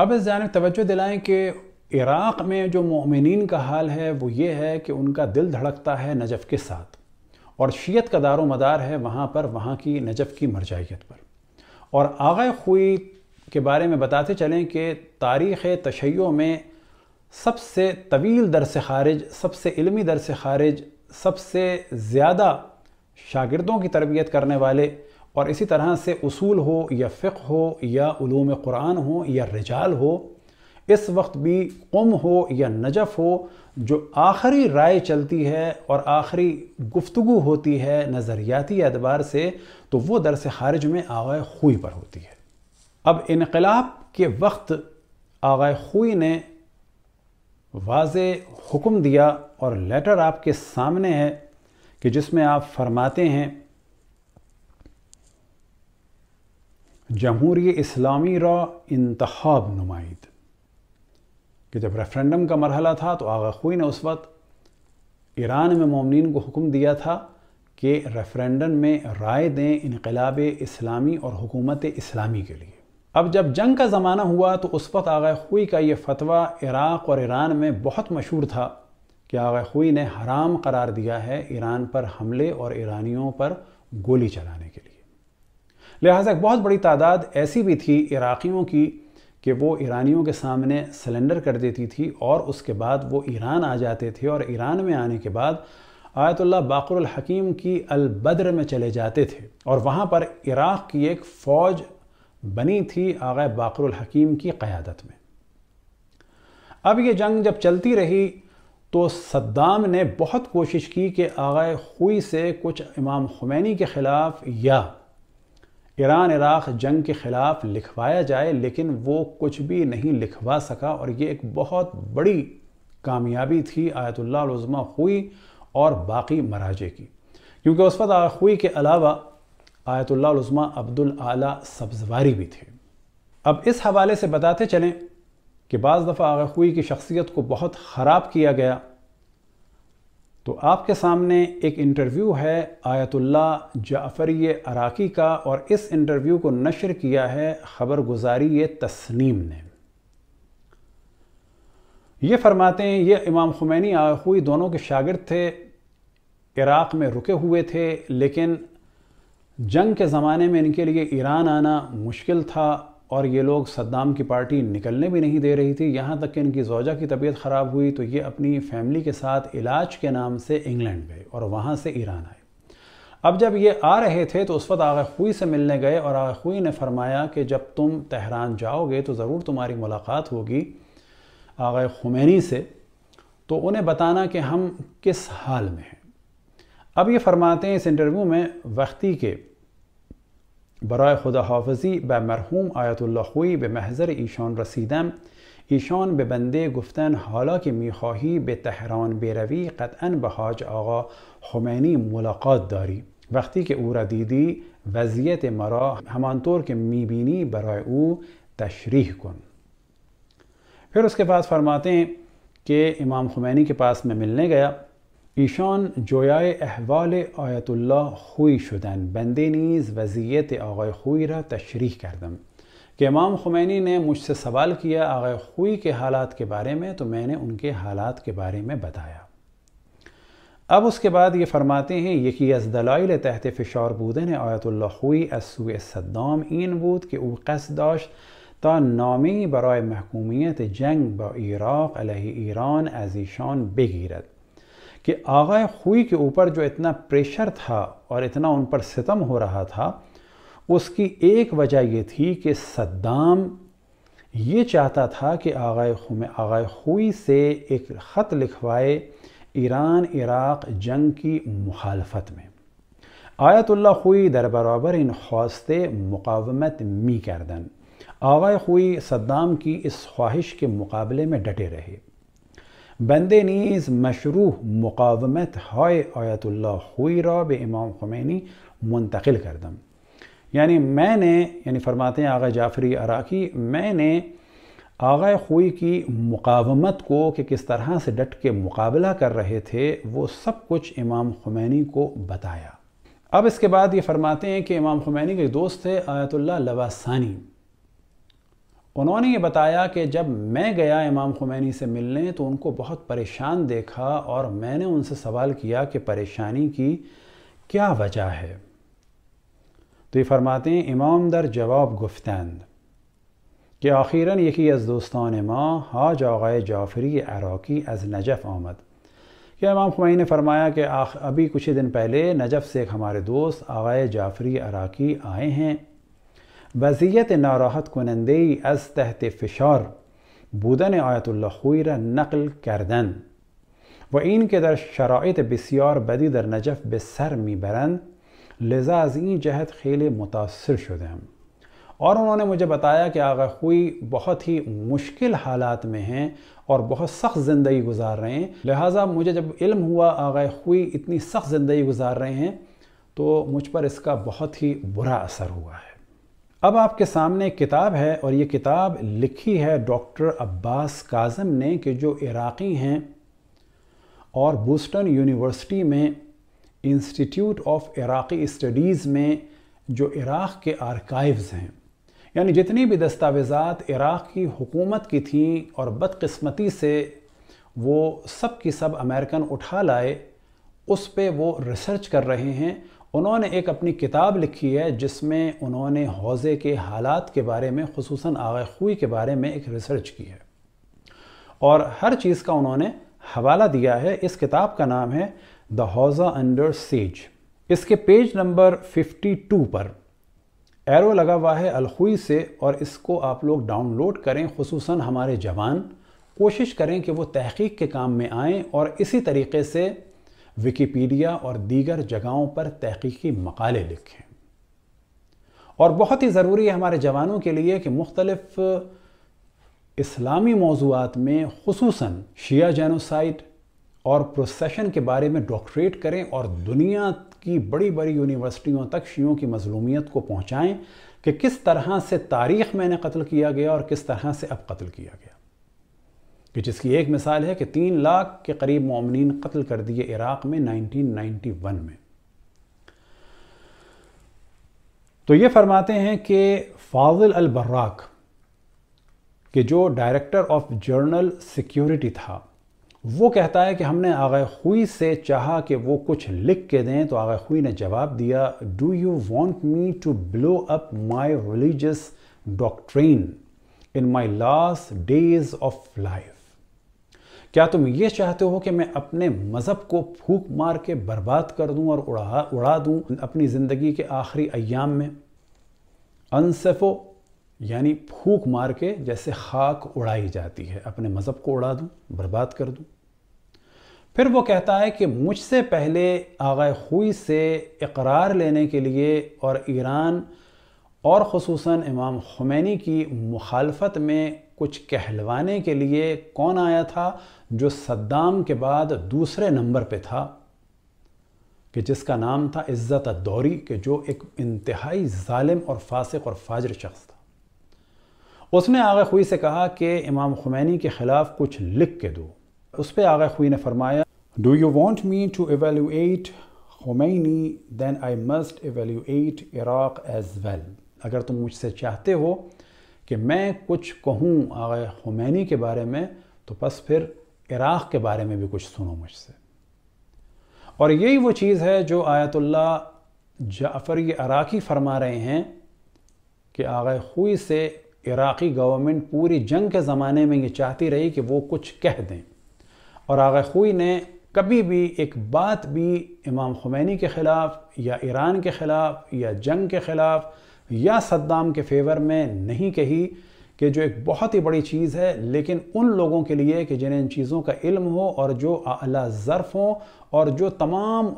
अब इस जानब तोज्जो दिलाएँ कि इराक़ में जो ममिन का हाल है वो ये है कि उनका दिल धड़कता है नजफ़ के साथ और शीयत का दारो मदार है वहाँ पर वहाँ की नजफ़ की मरजाइत पर और आगे खुई के बारे में बताते चलें कि तारीख़ तशैयों में सबसे तवील दरस खारिज सबसे इलमी दरस खारिज सबसे ज़्यादा शागिदों की तरबियत करने वाले और इसी तरह से उसूल हो या फ़िक हो या उलूम कुरान हो या रिजाल हो इस वक्त भी कम हो या नजफ़ हो जो आखिरी राय चलती है और आखिरी गुफ्तु होती है नज़रियाती एतबार से तो वह दरस खारिज में आगाय खुई पर होती है अब इनकलाब के वक्त आगे खुई ने वाज हुक्म दिया और लेटर आपके सामने है कि जिसमें आप फरमाते हैं जमहूरी इस्लामी रा इंतब नुमाइद कि जब रेफरेंडम का मरहला था तो आगा खुई ने उस वक्त ईरान में ममनिन को हुक्म दिया था कि रेफरेंडम में राय दें इनकलाब इस्लामी और हुकूमत इस्लामी के लिए अब जब जंग का ज़माना हुआ तो उस वक्त आगा खुई का ये फतवा इराक़ और ईरान में बहुत मशहूर था कि आगा खुई ने हराम करार दिया है ईरान पर हमले और ईरानियों पर गोली चलाने के लिए लिहाजा एक बहुत बड़ी तादाद ऐसी भी थी इराक़ियों की कि वो ईरानियों के सामने सलेंडर कर देती थी और उसके बाद वो ईरान आ जाते थे और ईरान में आने के बाद आयतुल्ला बाकर हकीम की अलबद्र में चले जाते थे और वहाँ पर इराक़ की एक फ़ौज बनी थी आगे बाकर हकीम की क़्यादत में अब ये जंग जब चलती रही तो सद्दाम ने बहुत कोशिश की कि आगे खुई से कुछ इमाम खुमैनी के ख़िलाफ़ या ईरान इराक जंग के ख़िलाफ़ लिखवाया जाए लेकिन वो कुछ भी नहीं लिखवा सका और ये एक बहुत बड़ी कामयाबी थी आयतुल्ला आयतुल्लाज़मा हुई और बाकी मराजे की क्योंकि उस वक्त हुई के अलावा आयतुल्ला आयतुल्लाज़मा अब्दुल आला सब्जवारी भी थे अब इस हवाले से बताते चलें कि बज़ दफ़ा आगाखुई की शख्सियत को बहुत ख़राब किया गया तो आपके सामने एक इंटरव्यू है आयतुल्ला जाफरी अराकी का और इस इंटरव्यू को नशर किया है ख़बर गुजारी तस्नीम ने ये फरमाते हैं ये इमाम खुमैनी आखुई दोनों के शागिर्द थे इराक़ में रुके हुए थे लेकिन जंग के ज़माने में इनके लिए ईरान आना मुश्किल था और ये लोग सद्दाम की पार्टी निकलने भी नहीं दे रही थी यहाँ तक कि इनकी जोजा की तबीयत ख़राब हुई तो ये अपनी फैमिली के साथ इलाज के नाम से इंग्लैंड गए और वहाँ से ईरान आए अब जब ये आ रहे थे तो उस वक्त आगा खुई से मिलने गए और आग खुई ने फरमाया कि जब तुम तहरान जाओगे तो ज़रूर तुम्हारी मुलाकात होगी आगा खुमैनी से तो उन्हें बताना कि हम किस हाल में हैं अब ये फरमाते हैं इस इंटरव्यू में वक्ती के برای خداحافظی به مرحوم آیت الله خویی به محضر ایشان رسیدم ایشان به بنده گفتن حالا که میخواهی به تهران بروی قطعا به حاج آقا خمینی ملاقات داری وقتی که او را دیدی وضعیت مرا همانطور که میبینی برای او تشریح کن پھر اس کے بعد فرماتے که امام خمینی کے پاس میں ملنے گیا ایشان جویای احوال آیت الله خوی شدند بنده نیز وضعیت آقای خوی را تشریح کردم که امام خمینی نے مجھ سے سوال کیا آقای خوی کے حالات کے بارے میں تو میں نے ان کے حالات کے بارے میں بتایا اب اس کے بعد یہ فرماتے ہیں یکی از دلائل تحت فشار بودن آیت الله خوی از سوی صدام این بود که او قصد داشت تا نامی برای محکومیت جنگ با ایراق علیه ایران از ایشان بگیرد कि आगा हुई के ऊपर जो इतना प्रेशर था और इतना उन पर सितम हो रहा था उसकी एक वजह यह थी कि सद्दाम ये चाहता था कि आगा में आगा हुई से एक ख़त लिखवाए ईरान इराक जंग की मुखालफत में आयतुल्ला हुई बराबर इन हौसते मुकावमत मी दन आगा हुई सद्दाम की इस ख्वाहिश के मुकाबले में डटे रहे بنده نیز مشروع مقاومت های آیت الله خوی را به امام خمینی منتقل کردم یعنی मैंने یعنی فرماتے ہیں آقا جعفری عراقی میں نے آقا خوئی की मुकावमत को कि किस तरह से डट के मुकाबला कर रहे थे वो सब कुछ इमाम खुमैनी को बताया अब इसके बाद ये फरमाते हैं कि इमाम खुमैनी के दोस्त थे आयतुल्ला लवासानी उन्होंने ये बताया कि जब मैं गया इमाम खुमैनी से मिलने तो उनको बहुत परेशान देखा और मैंने उनसे सवाल किया कि परेशानी की क्या वजह है तो ये फरमाते हैं इमाम दर जवाब गुफ्तंद कि आखिरन यही अज़ दोस्तान माँ हाज आगाय जाफरी अरोकी अज़ नजफ़ आमद क्या इमाम खुमैनी ने फरमाया कि अभी कुछ ही दिन पहले नजफ़ से एक हमारे दोस्त आगा जाफरी अराकी आए हैं وضعیت ناراحت کننده ای از تحت فشار بودن آیت الله خوی را نقل کردن و این که در شرایط بسیار بدی در نجف به سر میبرند لذا از این جهت خیلی متاثر شدم اور انہوں نے مجھے بتایا کہ آغا आगा بہت ہی مشکل حالات میں ہیں اور بہت سخت زندگی گزار رہے ہیں لہٰذا مجھے جب علم ہوا آغا आगा اتنی سخت زندگی گزار رہے ہیں تو مجھ پر اس کا بہت ہی برا اثر ہوا ہے अब आपके सामने एक किताब है और ये किताब लिखी है डॉक्टर अब्बास काजम ने कि जो इराक़ी हैं और बूस्टन यूनिवर्सिटी में इंस्टीट्यूट ऑफ इराक़ी स्टडीज़ में जो इराक़ के आर्काइव्स हैं यानी जितनी भी दस्तावेज़ात इराक़ की हुकूमत की थी और बदकस्मती से वो सब की सब अमेरिकन उठा लाए उस पर वो रिसर्च कर रहे हैं उन्होंने एक अपनी किताब लिखी है जिसमें उन्होंने हौज़े के हालात के बारे में खसूस आगे खुई के बारे में एक रिसर्च की है और हर चीज़ का उन्होंने हवाला दिया है इस किताब का नाम है द हौज़ा अंडर सेज इसके पेज नंबर 52 पर एरो लगा हुआ है अलखुई से और इसको आप लोग डाउनलोड करें खसूस हमारे जवान कोशिश करें कि वो तहकीक के काम में आएँ और इसी तरीके से विकीपीडिया और दीगर जगहों पर तहकीकी मकाले लिखें और बहुत ही ज़रूरी है हमारे जवानों के लिए कि मुख्तलफ़ इस्लामी मौजूद में खसूस शिया जेनोसाइड और प्रोसेशन के बारे में डॉक्टरेट करें और दुनिया की बड़ी बड़ी यूनिवर्सिटियों तक शियों की मजलूमियत को पहुँचाएँ कि किस तरह से तारीख़ में इन्हें कत्ल किया गया और किस तरह से अब कत्ल किया गया कि जिसकी एक मिसाल है कि तीन लाख के करीब ममिन कत्ल कर दिए इराक़ में 1991 में तो ये फरमाते हैं कि फाजिल अल बर्राक के जो डायरेक्टर ऑफ जर्नल सिक्योरिटी था वो कहता है कि हमने आगे खुई से चाहा कि वो कुछ लिख के दें तो आगे खुई ने जवाब दिया do you want me to blow up my religious doctrine in my last days of life क्या तुम ये चाहते हो कि मैं अपने मज़हब को फूक मार के बर्बाद कर दूं और उड़ा उड़ा दूं अपनी ज़िंदगी के आखिरी अयाम में अनसफ़ो यानी फूक मार के जैसे खाक उड़ाई जाती है अपने मज़हब को उड़ा दूं बर्बाद कर दूं फिर वो कहता है कि मुझसे पहले आगा हुई से इकरार लेने के लिए और ईरान और खसूस इमाम खुमैनी की मुखालफत में कुछ कहलवाने के लिए कौन आया था जो सद्दाम के बाद दूसरे नंबर पे था कि जिसका नाम था इज़्ज़त दौरी के जो एक इंतहाई ालिम और फासिक और फाजर शख्स था उसने आगे खुई से कहा कि इमाम खुमैनी के ख़िलाफ़ कुछ लिख के दो उस पर आगे खुई ने फरमाया do you want me to evaluate Khomeini then I must evaluate Iraq as well अगर तुम मुझसे चाहते हो कि मैं कुछ कहूँ आगे हुमैनी के बारे में तो बस फिर इराक़ के बारे में भी कुछ सुनो मुझसे और यही वो चीज़ है जो आयतुल्ला जाफ़र अराकी फरमा रहे हैं कि आगे हुई से इराक़ी गवर्नमेंट पूरी जंग के ज़माने में ये चाहती रही कि वो कुछ कह दें और आगे खुई ने कभी भी एक बात भी इमाम खुमैनी के ख़िलाफ़ या ईरान के ख़िलाफ़ या जंग के ख़िलाफ़ या सद्दाम के फेवर में नहीं कही कि जो एक बहुत ही बड़ी चीज़ है लेकिन उन लोगों के लिए कि जिन्हें इन चीज़ों का इल्म हो और जो अला ज़र्फ़ हों और जो तमाम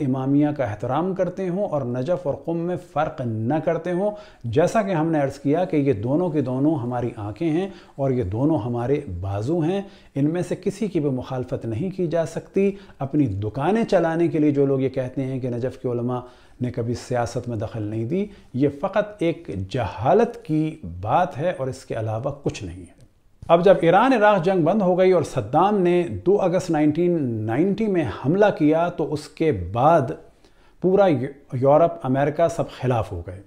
इमामिया का एहतराम करते हों और नजफ़ और क़ुम में फ़र्क न करते हों जैसा कि हमने अर्ज़ किया कि ये दोनों के दोनों हमारी आँखें हैं और ये दोनों हमारे बाजू हैं इनमें से किसी की भी मुखालफत नहीं की जा सकती अपनी दुकानें चलाने के लिए जो लोग ये कहते हैं कि नजफ़ के ने कभी सियासत में दखल नहीं दी ये फ़कत एक जहालत की बात है और इसके अलावा कुछ नहीं है अब जब ईरान इराक जंग बंद हो गई और सद्दाम ने 2 अगस्त 1990 में हमला किया तो उसके बाद पूरा यूरोप अमेरिका सब खिलाफ हो गए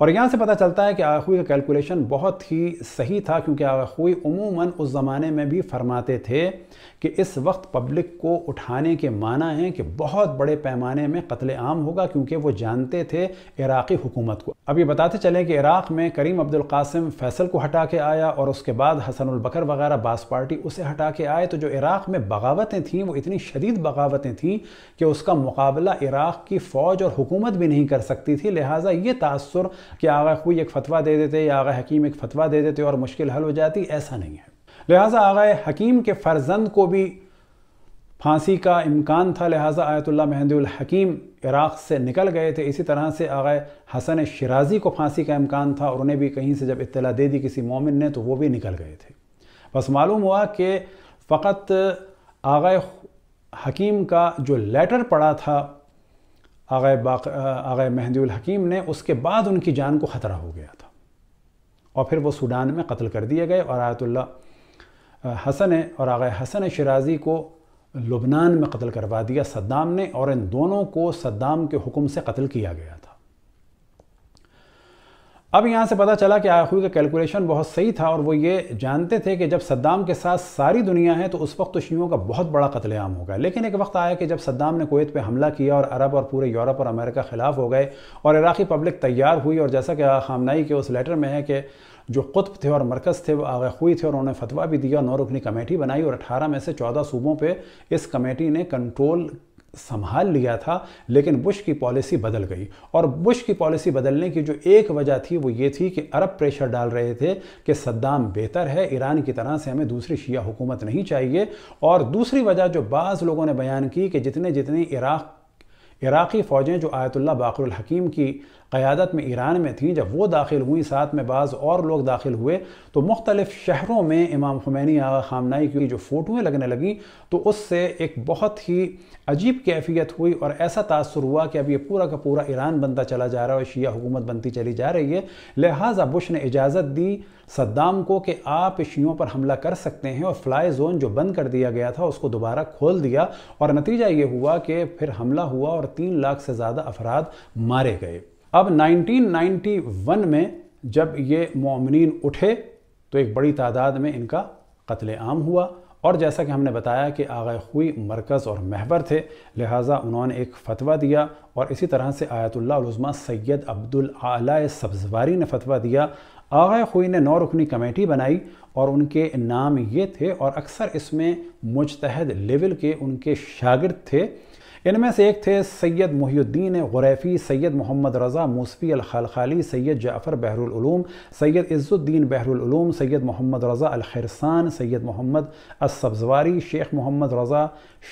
और यहाँ से पता चलता है कि आखुई का कैलकुलेशन बहुत ही सही था क्योंकि आखुई उमूमन उस ज़माने में भी फरमाते थे कि इस वक्त पब्लिक को उठाने के माना है कि बहुत बड़े पैमाने में कत्ल आम होगा क्योंकि वो जानते थे इराक़ी हुकूमत को अब ये बताते चले कि इराक़ में करीम अब्दुल कासिम फैसल को हटा के आया और उसके बाद हसनुल बकर वगैरह बास पार्टी उसे हटा के आए तो जो इराक़ में बगावतें थीं वो इतनी शदीद बगावतें थीं कि उसका मुकाबला इराक़ की फ़ौज और हुकूमत भी नहीं कर सकती थी लिहाजा ये तासर कि आगा कोई एक फतवा दे देते या आगा हकीम एक फतवा दे देते और मुश्किल हल हो जाती ऐसा नहीं है लिहाजा आगे हकीम के फ़र्जंद को भी फांसी का इम्कान था लिहाजा आयतुल्ला महदुल हकीम इराक़ से निकल गए थे इसी तरह से आगे हसन शराजी को फांसी का इम्कान था और उन्हें भी कहीं से जब इतला दे दी किसी मोमिन ने तो वो भी निकल गए थे बस मालूम हुआ कि फ़कत आगे हकीम का जो लेटर पड़ा था आगे बाग आगाए महदुल हकीम ने उसके बाद उनकी जान को ख़तरा हो गया था और फिर वो सूडान में कत्ल कर दिए गए और आयतुल्ला हसन और आगे हसन शराजी को लुबनान में कत्ल करवा दिया सद्दाम ने और इन दोनों को सद्दाम के हुक्म से कत्ल किया गया था अब यहाँ से पता चला कि आखिर का कैलकुलेशन बहुत सही था और वो ये जानते थे कि जब सद्दाम के साथ सारी दुनिया है तो उस वक्त तो शियों का बहुत बड़ा कत्लेआम होगा लेकिन एक वक्त आया कि जब सद्दाम ने कोयत पे हमला किया और अरब और पूरे यूरोप और अमेरिका ख़िलाफ़ हो गए और इराक़ी पब्लिक तैयार हुई और जैसा कि खामनाई के उस लेटर में है कि जो कुतब थे और मरकज़ थे वो आगे हुई थे और उन्होंने फतवा भी दिया नौ रुकनी कमेटी बनाई और अठारह में से चौदह सूबों पर इस कमेटी ने कंट्रोल संभाल लिया था लेकिन बुश की पॉलिसी बदल गई और बुश की पॉलिसी बदलने की जो एक वजह थी वो ये थी कि अरब प्रेशर डाल रहे थे कि सद्दाम बेहतर है ईरान की तरह से हमें दूसरी शिया हुकूमत नहीं चाहिए और दूसरी वजह जो बाज़ लोगों ने बयान की कि जितने जितने इराक़ इराक़ी फ़ौजें जो आयतुल्ला बाकरुल हकीम की क़्यादत में ईरान में थी जब वो दाखिल हुई साथ में बाज़ और लोग दाखिल हुए तो मुख्तलिफ़ शहरों में इमाम खुमैनी आगा खामनाई की जो फ़ोटोएँ लगने लगें तो उससे एक बहुत ही अजीब कैफियत हुई और ऐसा तासर हुआ कि अब ये पूरा का पूरा ईरान बनता चला जा रहा है और शिया हुकूमत बनती चली जा रही है लिहाजा बुश ने इजाज़त दी सद्दाम को कि आप शीयों पर हमला कर सकते हैं और फ्लाई जोन जो बंद कर दिया गया था उसको दोबारा खोल दिया और नतीजा ये हुआ कि फिर हमला हुआ और तीन लाख से ज़्यादा अफराद मारे गए अब 1991 में जब ये मोमिन उठे तो एक बड़ी तादाद में इनका कत्ल आम हुआ और जैसा कि हमने बताया कि आगे हुई मरकज़ और महवर थे लिहाजा उन्होंने एक फ़तवा दिया और इसी तरह से आयतुल्लाज़मा सैयद अब्दुल आला सब्जवारी ने फतवा दिया आगे हुई ने नौ रुकनी कमेटी बनाई और उनके नाम ये थे और अक्सर इसमें मुजतहद लेवल के उनके शागिर्द थे इनमें से एक थे सैयद मुहीद्दीन गुरैफी सैयद मोहम्मद रज़ा मूसवी अलखलखाली सैयद जाफ़र बहरुलूम सैयद इज़्ज़ुद्दीन बहरुलूम सैयद मोहम्मद रज़ा अलखरसान सैयद मोहम्मद असब्जवारी शेख मोहम्मद रज़ा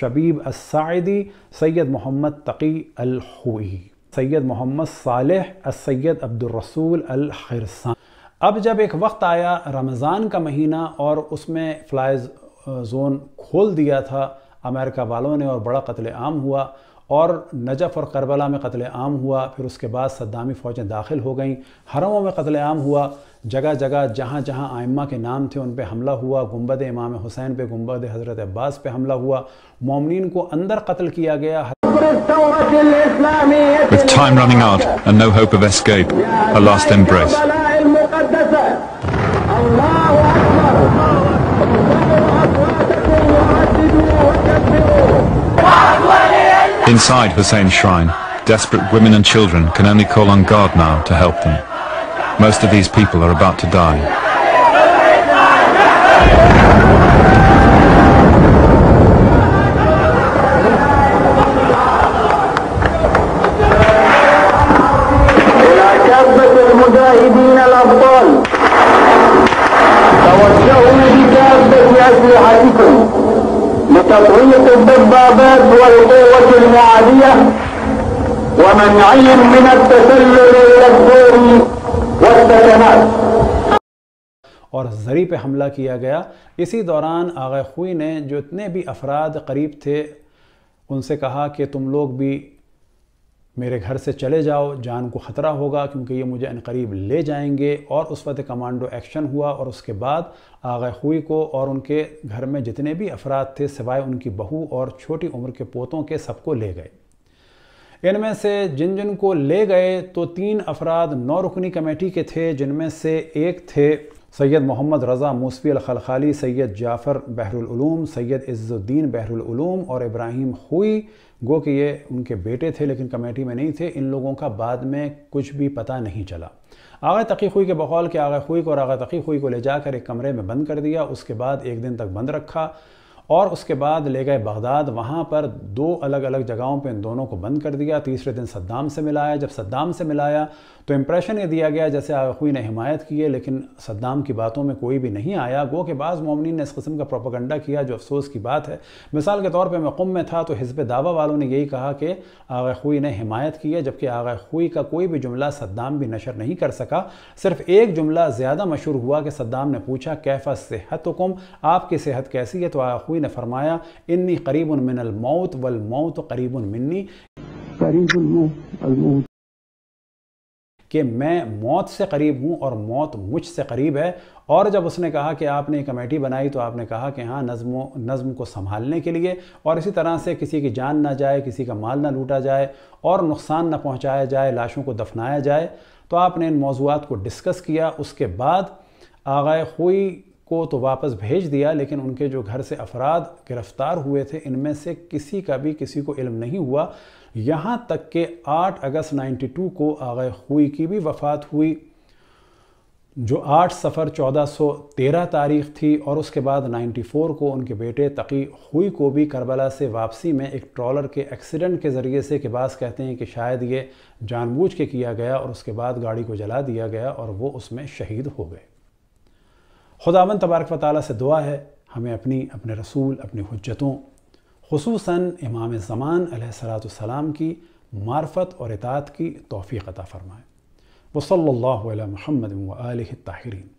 शबीब असाइदी सैयद मोहम्मद तकी अलखी सैयद मोहम्मद सालह असैद अब्दुलरसूल अलखरसान अब जब एक वक्त आया रमज़ान का महीना और उसमें फ्लाइज जोन खोल दिया था अमेरिका वालों ने और बड़ा कत्ल आम हुआ और नजफ़ और करबला में कत्ल आम हुआ फिर उसके बाद सद्दामी फ़ौजें दाखिल हो गईं हरमों में कत्ल आम हुआ जगह जगह जहाँ जहाँ आइम्मा के नाम थे उन पर हमला हुआ गुम्बद इमाम हुसैन पे गुम्बद हज़रत अब्बास पे हमला हुआ मोमिन को अंदर कत्ल किया गया With time running out and no hope of escape, a last embrace. Inside Hussein's shrine, desperate women and children can only call on God now to help them. Most of these people are about to die. لتطويق الدبابات والقوات العالية ومنعهم من التسلل إلى الدور والسكنات और जरी पे हमला किया गया इसी दौरान आगा खुई ने इतने भी अफराद करीब थे उनसे कहा कि तुम लोग भी मेरे घर से चले जाओ जान को ख़तरा होगा क्योंकि ये मुझे अनकरीब ले जाएंगे और उस वक्त कमांडो एक्शन हुआ और उसके बाद आगा खुई को और उनके घर में जितने भी अफराद थे सिवाय उनकी बहू और छोटी उम्र के पोतों के सबको ले गए इनमें से जिन जिन को ले गए तो तीन अफराद नौ रुकनी कमेटी के थे जिनमें से एक थे सैयद मोहम्मद रज़ा मूसवी अलखलखाली सैयद जाफ़र बहरुलूम सैयद इज़्ज़ुद्दीन बहरुलूम और इब्राहिम हुई गो कि ये उनके बेटे थे लेकिन कमेटी में नहीं थे इन लोगों का बाद में कुछ भी पता नहीं चला आगे तकी हुई के बकौल के आगे हुई को और आगे तकी हुई को ले जाकर एक कमरे में बंद कर दिया उसके बाद एक दिन तक बंद रखा और उसके बाद ले गए बगदाद वहाँ पर दो अलग अलग जगहों पे इन दोनों को बंद कर दिया तीसरे दिन सद्दाम से मिलाया जब सद्दाम से मिलाया तो इम्प्रेशन ये दिया गया जैसे खुई ने हिमायत की है लेकिन सद्दाम की बातों में कोई भी नहीं आया गो के बाद मोमिन ने इस कस्म का प्रोपोगंडा किया जो अफसोस की बात है मिसाल के तौर पर मैं कुम में था तो हिजब दावा वालों ने यही कहा कि आगा खुई ने हिमायत की है जबकि आगा खुई का कोई भी जुमला सद्दाम भी नशर नहीं कर सका सिर्फ एक जुमला ज़्यादा मशहूर हुआ कि सद्दाम ने पूछा कैफा सेहत हुकुम आपकी सेहत कैसी है तो आगा नबी ने फरमाया इन्नी करीब मिन मौत वल मौत करीब मिन्नी करीब कि मैं मौत से करीब हूँ और मौत मुझ से करीब है और जब उसने कहा कि आपने कमेटी बनाई तो आपने कहा कि हाँ नज़म नज़म को संभालने के लिए और इसी तरह से किसी की जान ना जाए किसी का माल ना लूटा जाए और नुकसान ना पहुँचाया जाए लाशों को दफनाया जाए तो आपने इन मौजूद को डिस्कस किया उसके बाद आगाए हुई को तो वापस भेज दिया लेकिन उनके जो घर से अफराद गिरफ्तार हुए थे इनमें से किसी का भी किसी को इल्म नहीं हुआ यहाँ तक के 8 अगस्त 92 को आगे हुई की भी वफ़ात हुई जो 8 सफ़र 1413 तारीख थी और उसके बाद 94 को उनके बेटे तकी हुई को भी करबला से वापसी में एक ट्रॉलर के एक्सीडेंट के ज़रिए से के बास कहते हैं कि शायद ये जानबूझ के किया गया और उसके बाद गाड़ी को जला दिया गया और वो उसमें शहीद हो गए खुदावन तबारक वाली से दुआ है हमें अपनी अपने रसूल अपनी हजतों खसूस इमाम ज़मान सलाम की मार्फत और इतात की तोफ़ी अता फ़रमाएँ वसल महमद वाल ताहरीन